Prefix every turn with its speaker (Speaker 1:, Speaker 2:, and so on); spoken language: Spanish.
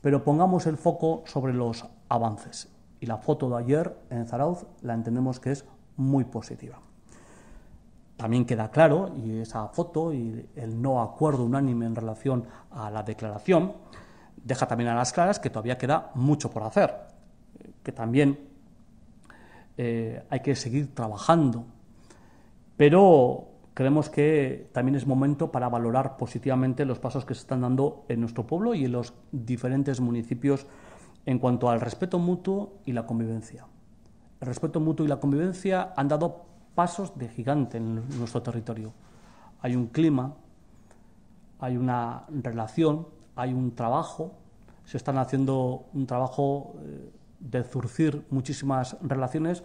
Speaker 1: Pero pongamos el foco sobre los avances. Y la foto de ayer en Zarauz la entendemos que es muy positiva. También queda claro, y esa foto y el no acuerdo unánime en relación a la declaración, deja también a las claras que todavía queda mucho por hacer, que también eh, hay que seguir trabajando. Pero creemos que también es momento para valorar positivamente los pasos que se están dando en nuestro pueblo y en los diferentes municipios en cuanto al respeto mutuo y la convivencia. El respeto mutuo y la convivencia han dado pasos de gigante en nuestro territorio. Hay un clima, hay una relación, hay un trabajo, se están haciendo un trabajo eh, de zurcir muchísimas relaciones